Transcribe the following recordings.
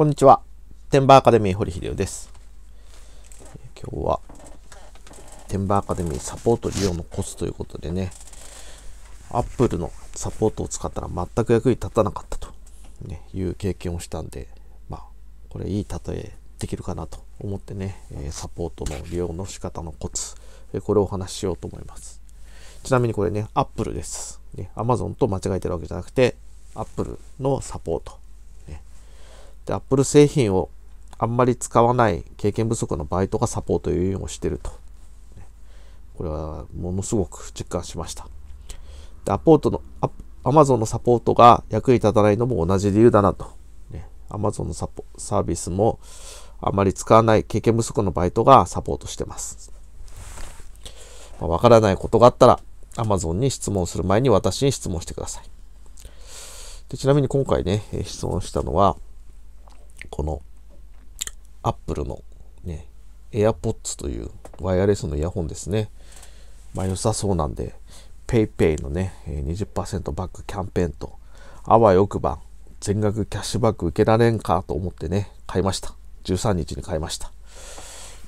こんにちは。テンバーアカデミー堀秀夫です。今日は、テンバーアカデミーサポート利用のコツということでね、アップルのサポートを使ったら全く役に立たなかったという経験をしたんで、まあ、これいい例えできるかなと思ってね、サポートの利用の仕方のコツ、これをお話ししようと思います。ちなみにこれね、アップルです。ね、Amazon と間違えてるわけじゃなくて、Apple のサポートで、Apple 製品をあんまり使わない経験不足のバイトがサポートをしてると。これはものすごく実感しました。で、アポートの、アマゾンのサポートが役に立たないのも同じ理由だなと。ね、アマゾンのサポサービスもあまり使わない経験不足のバイトがサポートしてます。わ、まあ、からないことがあったら、アマゾンに質問する前に私に質問してください。でちなみに今回ね、質問したのは、この、アップルのね、AirPods というワイヤレスのイヤホンですね。まあ良さそうなんで、PayPay のね、20%バックキャンペーンと、あわよくば全額キャッシュバック受けられんかと思ってね、買いました。13日に買いました。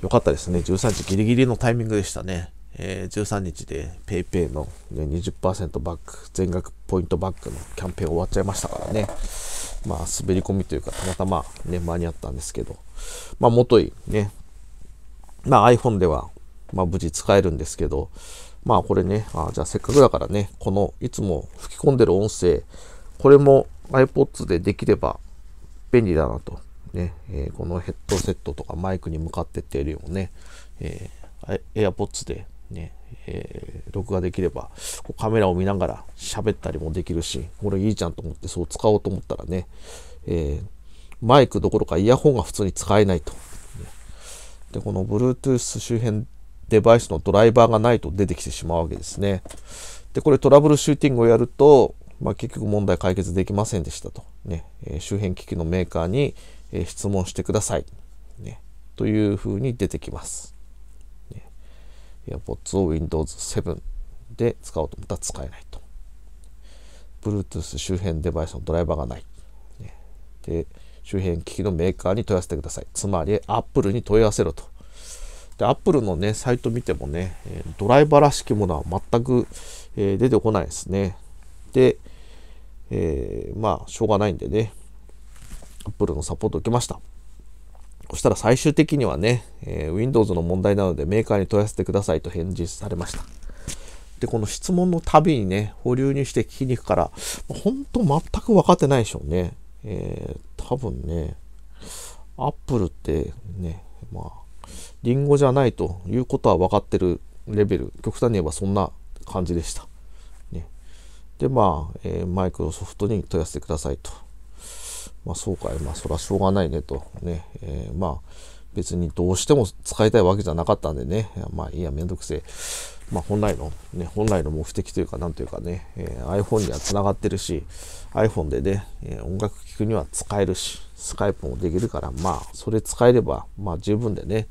よかったですね。13日ギリギリのタイミングでしたね。えー、13日で PayPay の、ね、20%バック、全額ポイントバックのキャンペーン終わっちゃいましたからね。まあ、滑り込みというか、たまたま、ね、間に合ったんですけど、まあ、もとい、ね、まあ、iPhone では、まあ、無事使えるんですけど、まあ、これね、あじゃあせっかくだからね、この、いつも吹き込んでる音声、これも iPods でできれば便利だなと。ね、えー、このヘッドセットとかマイクに向かってってよりもね、えー、AirPods でね、えー、録画できれば、こうカメラを見ながら喋ったりもできるし、これいいじゃんと思ってそう使おうと思ったらね、えー、マイクどころかイヤホンが普通に使えないと。で、この Bluetooth 周辺デバイスのドライバーがないと出てきてしまうわけですね。で、これトラブルシューティングをやると、まあ、結局問題解決できませんでしたと。ね、え周辺機器のメーカーに、え質問してください。ね、というふうに出てきます。AirPods を Windows 7で使おうと思ったら使えないと。Bluetooth 周辺デバイスのドライバーがない。で、周辺機器のメーカーに問い合わせてください。つまり、Apple に問い合わせろと。で、Apple のね、サイト見てもね、ドライバーらしきものは全く、えー、出てこないですね。で、えー、まあ、しょうがないんでね、Apple のサポートを受けました。そしたら最終的にはね、えー、Windows の問題なのでメーカーに問い合わせてくださいと返事されました。で、この質問のたびにね、保留にして聞きに行くから、本当全く分かってないでしょうね。えー、多分ね、アップルってね、まあ、リンゴじゃないということは分かってるレベル、極端に言えばそんな感じでした。ね、で、まあ、えマイクロソフトに問い合わせてくださいと。まあそうかい、まあそらしょうがないねとね、えー、まあ別にどうしても使いたいわけじゃなかったんでね、まあいいや、めんどくせえ。まあ本来の、ね、本来の目的というか、なんというかね、えー、iPhone にはつながってるし、iPhone でね、えー、音楽聴くには使えるし、スカイプもできるから、まあそれ使えれば、まあ十分でね、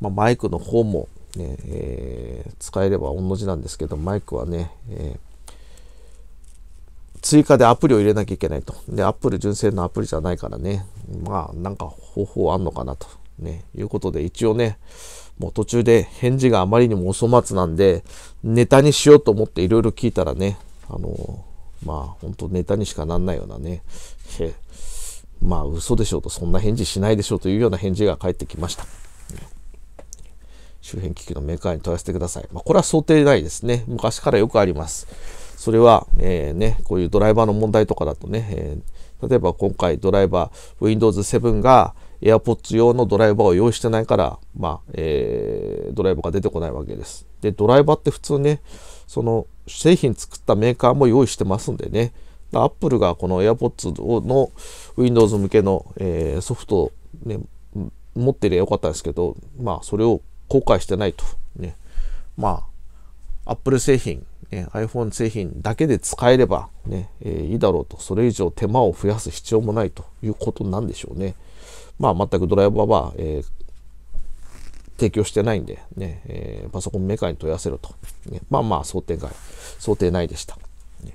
まあマイクの方もね、えー、使えれば同じなんですけど、マイクはね、えー追加でアプリを入れなきゃいけないと。で、アップル純正のアプリじゃないからね、まあ、なんか方法あんのかなと、ね、いうことで、一応ね、もう途中で返事があまりにもお粗末なんで、ネタにしようと思っていろいろ聞いたらね、あの、まあ、本当ネタにしかなんないようなね、まあ、嘘でしょうと、そんな返事しないでしょうというような返事が返ってきました。周辺機器のメーカーに問い合わせてください。まあ、これは想定外ですね。昔からよくあります。それは、えー、ね、こういうドライバーの問題とかだとね、えー、例えば今回ドライバー、Windows 7が AirPods 用のドライバーを用意してないから、まあ、えー、ドライバーが出てこないわけです。で、ドライバーって普通ね、その製品作ったメーカーも用意してますんでね、Apple がこの AirPods の Windows 向けの、えー、ソフトを、ね、持ってりゃよかったですけど、まあ、それを後悔してないと。ね。まあ、Apple 製品、ね、iPhone 製品だけで使えればね、えー、いいだろうと。それ以上手間を増やす必要もないということなんでしょうね。まあ、全くドライバーは、えー、提供してないんでね、えー、パソコンメーカーに問い合わせると、ね。まあまあ、想定外、想定内でした。ね、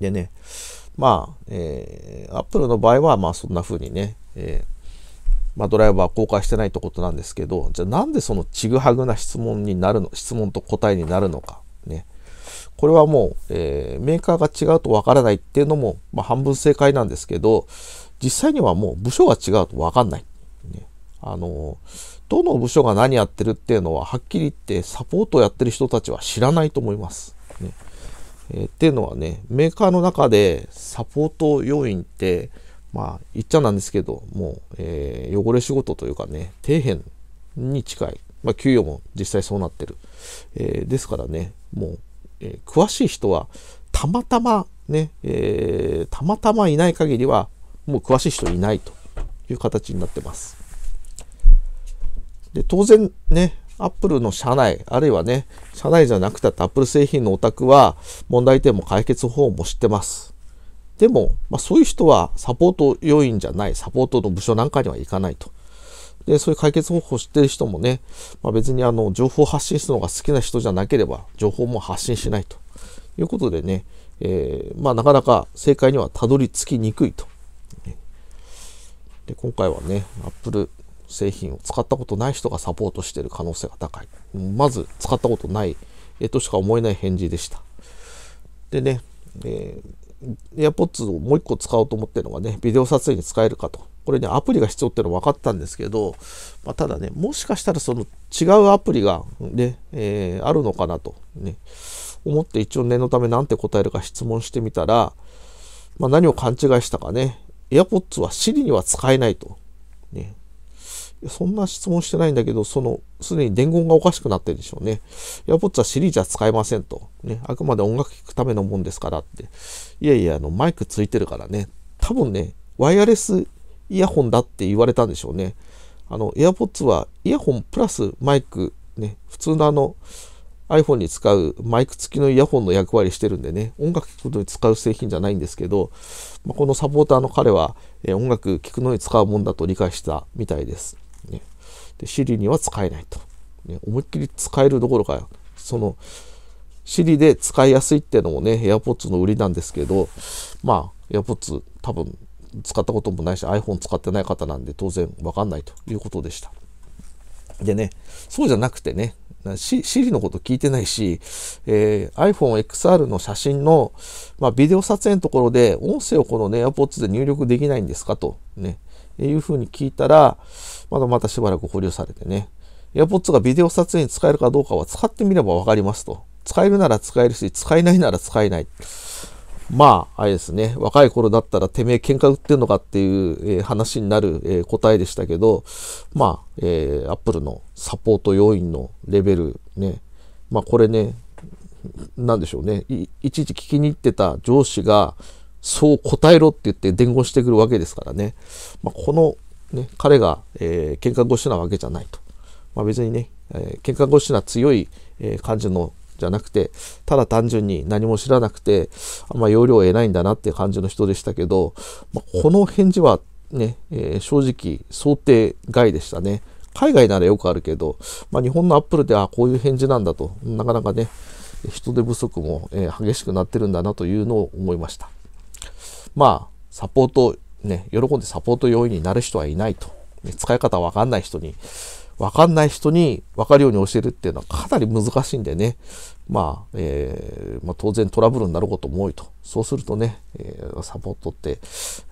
でね、まあ、えー、Apple の場合は、まあそんな風にね、えーまあ、ドライバー公開してないってことなんですけど、じゃあなんでそのちぐはぐな質問になるの、質問と答えになるのか。ね。これはもう、えー、メーカーが違うとわからないっていうのも、まあ、半分正解なんですけど、実際にはもう部署が違うとわかんない。ね。あの、どの部署が何やってるっていうのは、はっきり言ってサポートをやってる人たちは知らないと思います。ねえー、っていうのはね、メーカーの中でサポート要員って、まあ、言っちゃなんですけど、もう、えー、汚れ仕事というかね、底辺に近い。まあ、給与も実際そうなってる。えー、ですからね、もう、えー、詳しい人は、たまたまね、えたまたまいない限りは、もう詳しい人いないという形になってます。で、当然ね、アップルの社内、あるいはね、社内じゃなくたってアップル製品のお宅は問題点も解決方法も知ってます。でも、まあ、そういう人はサポート要員じゃない、サポートの部署なんかには行かないと。で、そういう解決方法を知ってる人もね、まあ、別にあの情報を発信するのが好きな人じゃなければ、情報も発信しないということでね、えー、まあ、なかなか正解にはたどり着きにくいと。で今回はね、Apple 製品を使ったことない人がサポートしている可能性が高い。まず使ったことない、えー、としか思えない返事でした。でね、えー AirPods をもう一個使おうと思ってるのがね、ビデオ撮影に使えるかと。これね、アプリが必要っていうの分かったんですけど、まあ、ただね、もしかしたらその違うアプリがね、えー、あるのかなとね、思って一応念のため何て答えるか質問してみたら、まあ、何を勘違いしたかね、AirPods は Siri には使えないと。ね、そんな質問してないんだけど、その、すでに伝言がおかしくなってるでしょうね。AirPods はシリーズは使えませんと。ね、あくまで音楽聴くためのもんですからって。いやいや、あの、マイクついてるからね。多分ね、ワイヤレスイヤホンだって言われたんでしょうね。あの、AirPods はイヤホンプラスマイク、ね、普通のあの、iPhone に使うマイク付きのイヤホンの役割してるんでね、音楽聴くことに使う製品じゃないんですけど、まあ、このサポーターの彼は、え音楽聴くのに使うもんだと理解したみたいです。ね、で Siri には使えないと、ね、思いっきり使えるどころかその Siri で使いやすいっていうのもね AirPods の売りなんですけどまあ AirPods 多分使ったこともないし iPhone 使ってない方なんで当然わかんないということでした。でね、そうじゃなくてね、Siri のこと聞いてないし、えー、iPhoneXR の写真の、まあ、ビデオ撮影のところで音声をこのね、AirPods で入力できないんですかと、ね、いうふうに聞いたら、まだまたしばらく保留されてね、AirPods がビデオ撮影に使えるかどうかは使ってみればわかりますと。使えるなら使えるし、使えないなら使えない。まあ、あれですね、若い頃だったらてめえ喧嘩売ってんのかっていう、えー、話になる、えー、答えでしたけど、まあ、えー、Apple のサポート要員のレベルね、まあこれね、なんでしょうねい、いちいち聞きに行ってた上司が、そう答えろって言って伝言してくるわけですからね、まあ、この、ね、彼が、えー、喧嘩越しなわけじゃないと。まあ、別にね、えー、喧嘩越しな強い、えー、感じのじゃなくて、ただ単純に何も知らなくて、あんま要領を得ないんだなって感じの人でしたけど、まあ、この返事はね、えー、正直想定外でしたね。海外ならよくあるけど、まあ、日本のアップルではこういう返事なんだと、なかなかね、人手不足も、えー、激しくなってるんだなというのを思いました。まあ、サポート、ね、喜んでサポート要員になる人はいないと。ね、使い方わかんない人に、わかんない人にわかるように教えるっていうのはかなり難しいんでね。まあ、えー、まあ、当然トラブルになることも多いと。そうするとね、えー、サポートって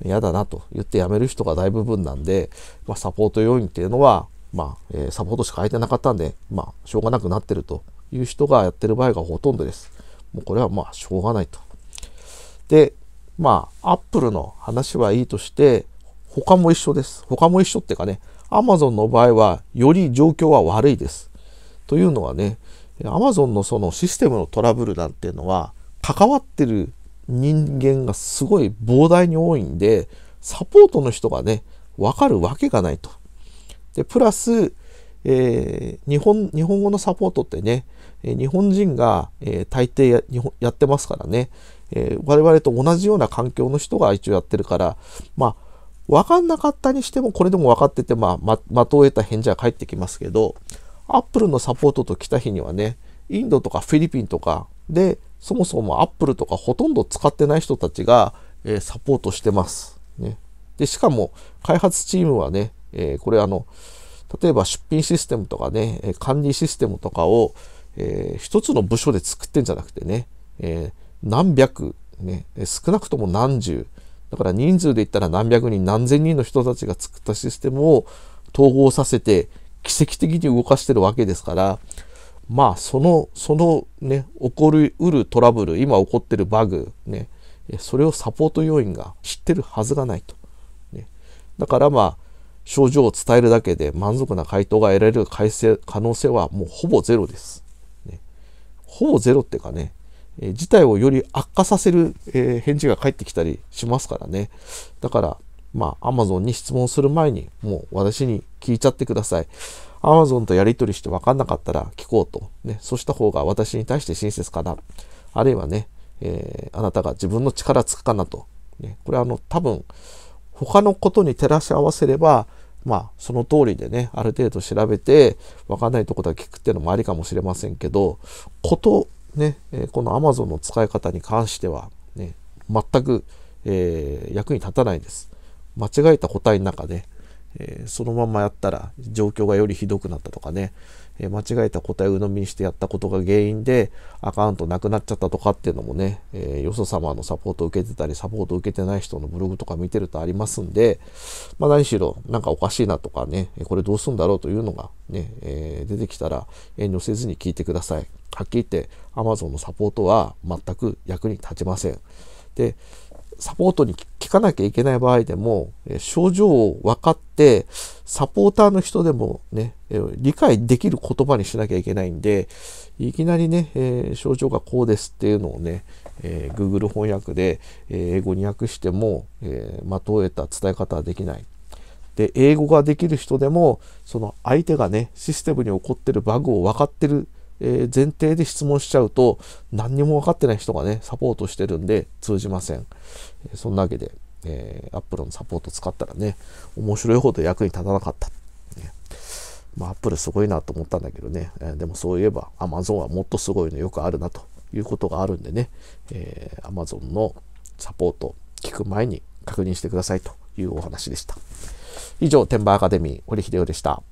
嫌だなと言って辞める人が大部分なんで、まあ、サポート要員っていうのは、まあ、えー、サポートしか空いてなかったんで、まあ、しょうがなくなってるという人がやってる場合がほとんどです。もうこれはまあ、しょうがないと。で、まあ、アップルの話はいいとして、他も一緒です。他も一緒っていうかね、アマゾンの場合は、より状況は悪いです。というのはね、アマゾンのそのシステムのトラブルなんていうのは、関わってる人間がすごい膨大に多いんで、サポートの人がね、わかるわけがないと。で、プラス、えー、日本日本語のサポートってね、え日本人が、えー、大抵ややってますからね、えー、我々と同じような環境の人が一応やってるから、まあ、分かんなかったにしても、これでも分かってて、まあ、ま、まとえた返事は返ってきますけど、アップルのサポートと来た日にはね、インドとかフィリピンとかで、そもそもアップルとかほとんど使ってない人たちが、えー、サポートしてます。ね。で、しかも、開発チームはね、えー、これあの、例えば出品システムとかね、管理システムとかを、えー、一つの部署で作ってんじゃなくてね、えー何百、ね、少なくとも何十、だから人数で言ったら何百人、何千人の人たちが作ったシステムを統合させて奇跡的に動かしてるわけですから、まあその、そのね、起こりうるトラブル、今起こってるバグ、ね、それをサポート要員が知ってるはずがないと。ね、だからまあ、症状を伝えるだけで満足な回答が得られる可能性はもうほぼゼロです。ね、ほぼゼロっていうかね、えー、事態をより悪化させる、えー、返事が返ってきたりしますからね。だから、まあ、Amazon に質問する前に、もう私に聞いちゃってください。Amazon とやり取りして分かんなかったら聞こうと。ね、そうした方が私に対して親切かな。あるいはね、えー、あなたが自分の力つくかなと。ね、これはあの、多分、他のことに照らし合わせれば、まあ、その通りでね、ある程度調べて、わかんないとこだけ聞くっていうのもありかもしれませんけど、ことね、この Amazon の使い方に関しては、ね、全く、えー、役に立たないです。間違えた答えの中で、えー、そのままやったら状況がよりひどくなったとかね、えー、間違えた答えを鵜呑みにしてやったことが原因でアカウントなくなっちゃったとかっていうのもね、えー、よそ様のサポートを受けてたり、サポートを受けてない人のブログとか見てるとありますんで、まあ何しろなんかおかしいなとかね、これどうすんだろうというのがね、え出てきたら遠慮せずに聞いてください。はっきり言って Amazon のサポートは全く役に立ちません。で、サポートに聞かなきゃいけない場合でも、症状を分かって、サポーターの人でもね、理解できる言葉にしなきゃいけないんで、いきなりね、え症状がこうですっていうのをね、え Google 翻訳で、え英語に訳しても、えまとえた伝え方はできない。で、英語ができる人でも、その相手がね、システムに起こってるバグを分かってるえ前提で質問しちゃうと何にも分かってない人がねサポートしてるんで通じません、そんなわけで、えー、a p p のサポート使ったらね面白いほど役に立たなかった、ね、まあ a p p すごいなと思ったんだけどね、えでもそういえば Amazon はもっとすごいのよくあるなということがあるんでね、えマ Amazon のサポート聞く前に確認してくださいというお話でした以上、天馬アカデミー、堀秀夫でした。